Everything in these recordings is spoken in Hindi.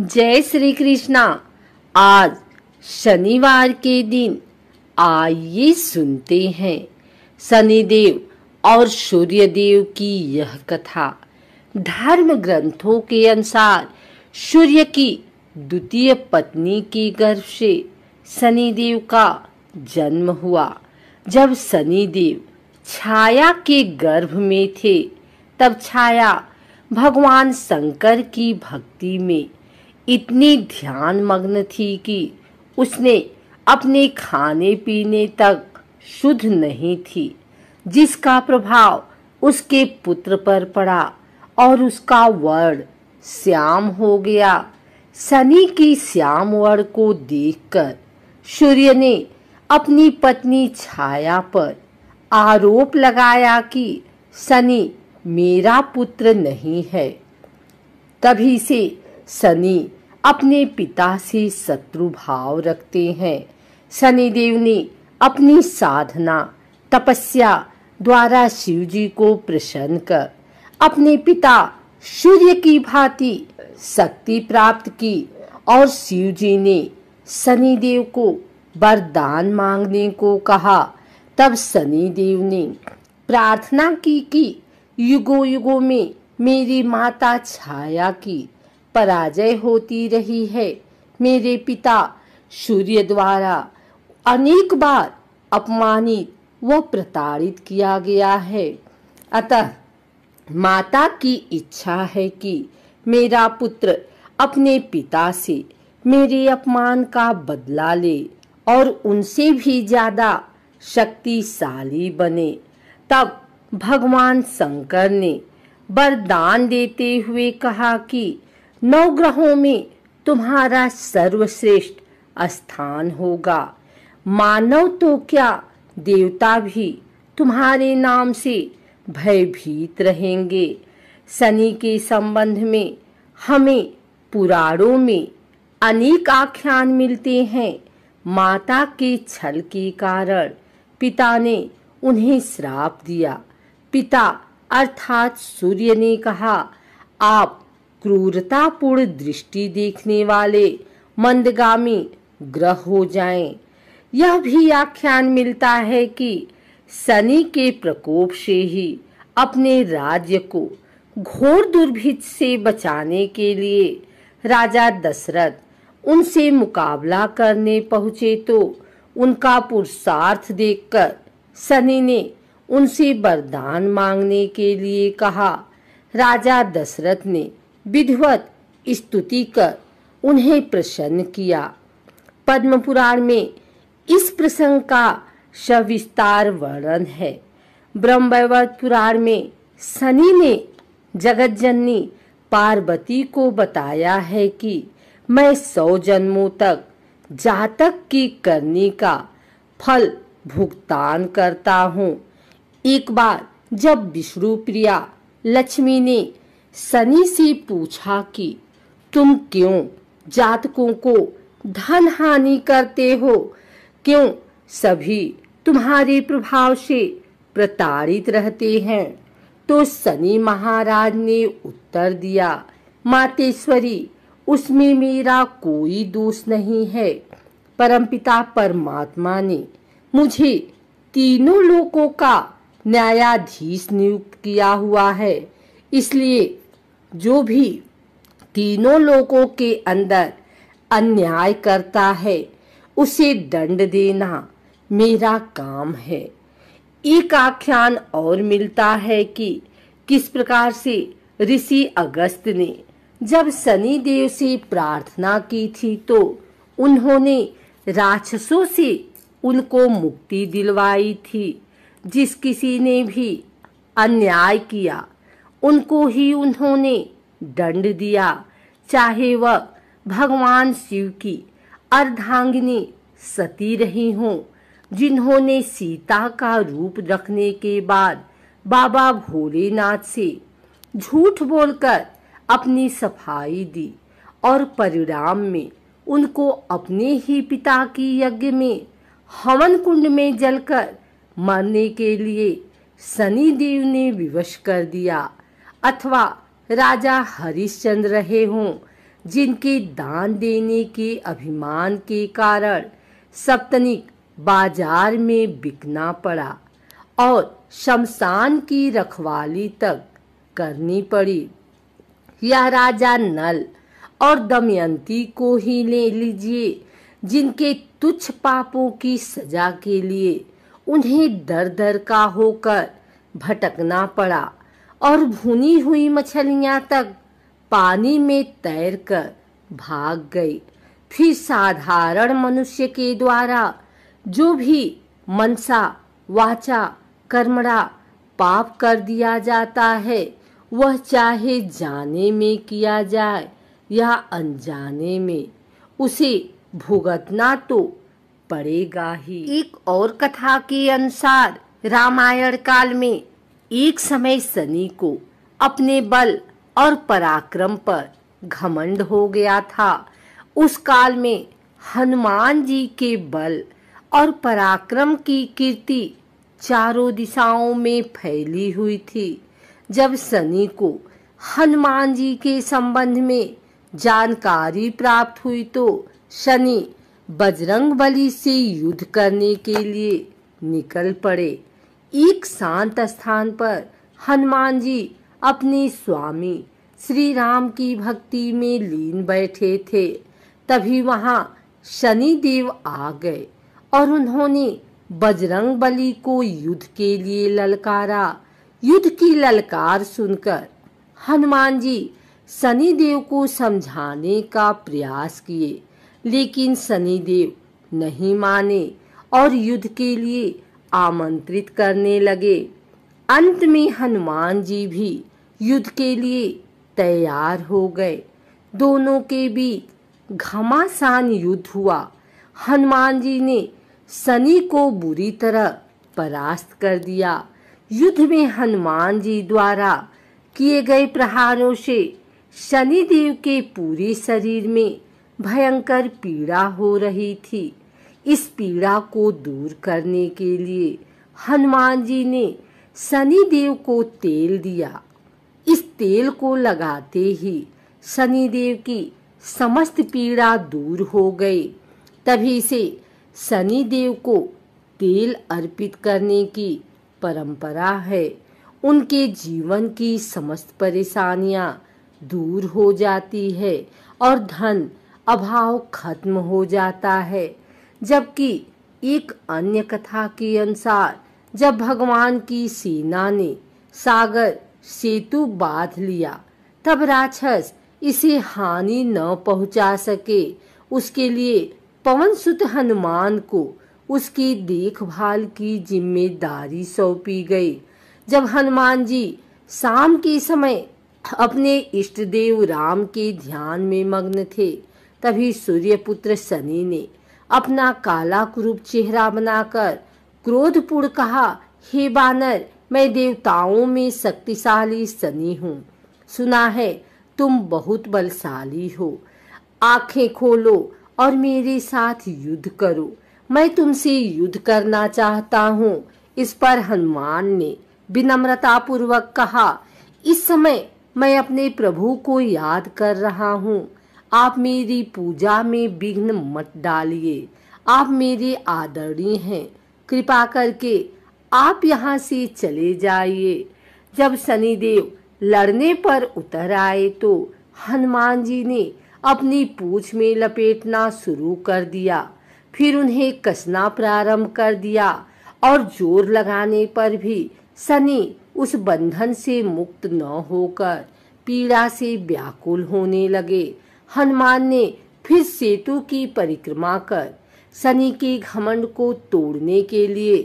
जय श्री कृष्णा आज शनिवार के दिन आइए सुनते हैं शनिदेव और सूर्यदेव की यह कथा धर्म ग्रंथों के अनुसार सूर्य की द्वितीय पत्नी के गर्भ से शनिदेव का जन्म हुआ जब शनिदेव छाया के गर्भ में थे तब छाया भगवान शंकर की भक्ति में इतनी ध्यान मग्न थी कि उसने अपने खाने पीने तक शुद्ध नहीं थी जिसका प्रभाव उसके पुत्र पर पड़ा और उसका वर्ण श्याम हो गया सनी की श्याम वर्ण को देखकर सूर्य ने अपनी पत्नी छाया पर आरोप लगाया कि सनी मेरा पुत्र नहीं है तभी से सनी अपने पिता से शत्रु भाव रखते हैं शनिदेव ने अपनी साधना तपस्या द्वारा शिव जी को प्रसन्न कर अपने पिता सूर्य की भांति शक्ति प्राप्त की और शिव जी ने शनिदेव को वरदान मांगने को कहा तब शनिदेव ने प्रार्थना की कि युगो युगो में मेरी माता छाया की पराजय होती रही है मेरे पिता सूर्य द्वारा अनेक बार अपमानित व प्रताड़ित किया गया है अतः माता की इच्छा है कि मेरा पुत्र अपने पिता से मेरे अपमान का बदला ले और उनसे भी ज्यादा शक्तिशाली बने तब भगवान शंकर ने वरदान देते हुए कहा कि नवग्रहों में तुम्हारा सर्वश्रेष्ठ स्थान होगा मानव तो क्या देवता भी तुम्हारे नाम से भयभीत रहेंगे शनि के संबंध में हमें पुराणों में अनेक आख्यान मिलते हैं माता के छल के कारण पिता ने उन्हें श्राप दिया पिता अर्थात सूर्य ने कहा आप क्रूरतापूर्ण दृष्टि देखने वाले मंदगामी ग्रह हो जाएं। यह भी आख्यान मिलता है कि शनि के प्रकोप से ही अपने राज्य को घोर दुर्भिक्ष से बचाने के लिए राजा दशरथ उनसे मुकाबला करने पहुंचे तो उनका पुरुषार्थ देखकर शनि ने उनसे वरदान मांगने के लिए कहा राजा दशरथ ने विधिवत स्तुति कर उन्हें प्रसन्न किया पद्म पुराण में इस प्रसंग का सविस्तार वर्णन है ब्रह्मवत पुराण में सनी ने जगत जननी पार्वती को बताया है कि मैं सौ जन्मों तक जातक की करनी का फल भुगतान करता हूँ एक बार जब विष्णु प्रिया लक्ष्मी ने सनी से पूछा कि तुम क्यों जातकों को धन हानि करते हो क्यों सभी तुम्हारे प्रभाव से प्रताड़ित रहते हैं तो सनी महाराज ने उत्तर दिया मातेश्वरी उसमें मेरा कोई दोष नहीं है परमपिता परमात्मा ने मुझे तीनों लोकों का न्यायाधीश नियुक्त किया हुआ है इसलिए जो भी तीनों लोगों के अंदर अन्याय करता है उसे दंड देना मेरा काम है एक आख्यान और मिलता है कि किस प्रकार से ऋषि अगस्त ने जब शनि देव से प्रार्थना की थी तो उन्होंने राक्षसों से उनको मुक्ति दिलवाई थी जिस किसी ने भी अन्याय किया उनको ही उन्होंने दंड दिया चाहे वह भगवान शिव की अर्धांगिनी सती रही हों जिन्होंने सीता का रूप रखने के बाद बाबा भोलेनाथ से झूठ बोलकर अपनी सफाई दी और परिणाम में उनको अपने ही पिता की यज्ञ में हवन कुंड में जलकर मरने के लिए सनी देव ने विवश कर दिया अथवा राजा हरिश्चंद्र रहे हों जिनके दान देने के अभिमान के कारण सप्तनिक बाजार में बिकना पड़ा और शमशान की रखवाली तक करनी पड़ी यह राजा नल और दमयंती को ही ले लीजिए जिनके तुच्छ पापों की सजा के लिए उन्हें दर दर का होकर भटकना पड़ा और भुनी हुई मछलियां तक पानी में तैरकर भाग गई फिर साधारण मनुष्य के द्वारा जो भी मनसा वाचा कर्मड़ा पाप कर दिया जाता है वह चाहे जाने में किया जाए या अनजाने में उसे भुगतना तो पड़ेगा ही एक और कथा के अनुसार रामायण काल में एक समय सनी को अपने बल और पराक्रम पर घमंड हो गया था उस काल में हनुमान जी के बल और पराक्रम की कीर्ति चारों दिशाओं में फैली हुई थी जब सनी को हनुमान जी के संबंध में जानकारी प्राप्त हुई तो शनि बजरंग बली से युद्ध करने के लिए निकल पड़े एक शांत स्थान पर हनुमान जी अपने स्वामी श्री राम की भक्ति में लीन बैठे थे तभी वहां शनि देव आ गए और उन्होंने बजरंग बली को युद्ध के लिए ललकारा युद्ध की ललकार सुनकर हनुमान जी शनि देव को समझाने का प्रयास किए लेकिन शनि देव नहीं माने और युद्ध के लिए आमंत्रित करने लगे अंत में हनुमान जी भी युद्ध के लिए तैयार हो गए दोनों के बीच घमासान युद्ध हुआ हनुमान जी ने सनी को बुरी तरह परास्त कर दिया युद्ध में हनुमान जी द्वारा किए गए प्रहारों से शनिदेव के पूरे शरीर में भयंकर पीड़ा हो रही थी इस पीड़ा को दूर करने के लिए हनुमान जी ने शनिदेव देव को तेल दिया इस तेल को लगाते ही शनिदेव देव की समस्त पीड़ा दूर हो गई तभी से शनिदेव देव को तेल अर्पित करने की परंपरा है उनके जीवन की समस्त परेशानियां दूर हो जाती है और धन अभाव खत्म हो जाता है जबकि एक अन्य कथा के अनुसार जब भगवान की सेना ने सागर सेतु बांध लिया तब राक्षस इसे हानि न पहुंचा सके उसके लिए पवन सुत हनुमान को उसकी देखभाल की जिम्मेदारी सौंपी गई जब हनुमान जी शाम के समय अपने इष्ट देव राम के ध्यान में मग्न थे तभी सूर्यपुत्र शनि ने अपना काला कुरूप चेहरा बनाकर क्रोधपूर्ण कहा हे बानर मैं देवताओं में शक्तिशाली सनी हूँ सुना है तुम बहुत बलशाली हो आंखें खोलो और मेरे साथ युद्ध करो मैं तुमसे युद्ध करना चाहता हूँ इस पर हनुमान ने विनम्रता पूर्वक कहा इस समय मैं अपने प्रभु को याद कर रहा हूँ आप मेरी पूजा में विघ्न मत डालिए आप मेरे आदरणीय हैं कृपा करके आप यहाँ से चले जाइए जब शनिदेव लड़ने पर उतर आए तो हनुमान जी ने अपनी पूछ में लपेटना शुरू कर दिया फिर उन्हें कसना प्रारंभ कर दिया और जोर लगाने पर भी शनि उस बंधन से मुक्त न होकर पीड़ा से व्याकुल होने लगे हनुमान ने फिर सेतु की परिक्रमा कर शनि के घमंड को तोड़ने के लिए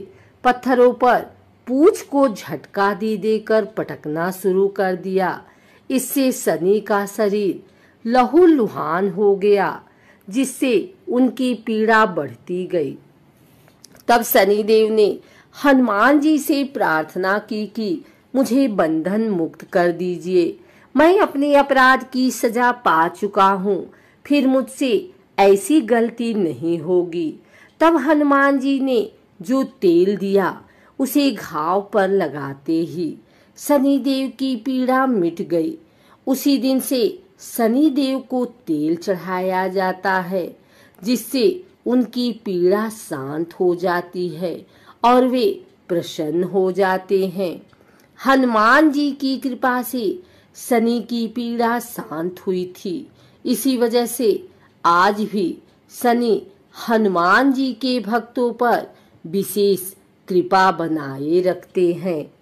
पत्थरों पर पूछ को झटका दे देकर पटकना शुरू कर दिया इससे शनि का शरीर लहूलुहान हो गया जिससे उनकी पीड़ा बढ़ती गई तब शनिदेव ने हनुमान जी से प्रार्थना की कि मुझे बंधन मुक्त कर दीजिए मैं अपने अपराध की सजा पा चुका हूँ फिर मुझसे ऐसी गलती नहीं होगी तब हनुमान जी ने जो तेल दिया उसे घाव पर लगाते ही शनिदेव की पीड़ा मिट गई उसी दिन से शनिदेव को तेल चढ़ाया जाता है जिससे उनकी पीड़ा शांत हो जाती है और वे प्रसन्न हो जाते हैं हनुमान जी की कृपा से शनि की पीड़ा शांत हुई थी इसी वजह से आज भी शनि हनुमान जी के भक्तों पर विशेष कृपा बनाए रखते हैं